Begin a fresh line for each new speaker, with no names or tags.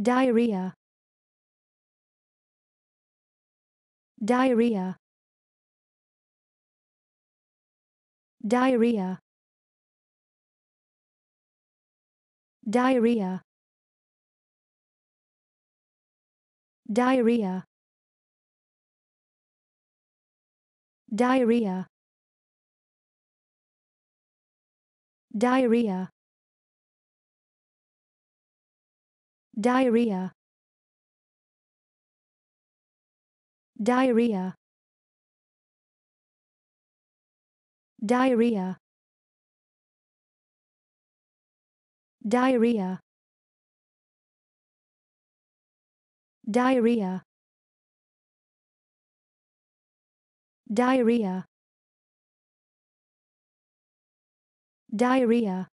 diarrhea diarrhea diarrhea diarrhea diarrhea diarrhea diarrhea diarrhea diarrhea diarrhea diarrhea diarrhea diarrhea diarrhea